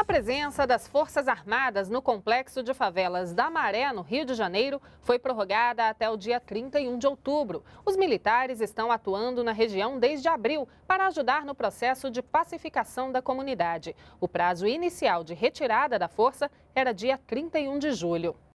A presença das Forças Armadas no complexo de favelas da Maré, no Rio de Janeiro, foi prorrogada até o dia 31 de outubro. Os militares estão atuando na região desde abril para ajudar no processo de pacificação da comunidade. O prazo inicial de retirada da força era dia 31 de julho.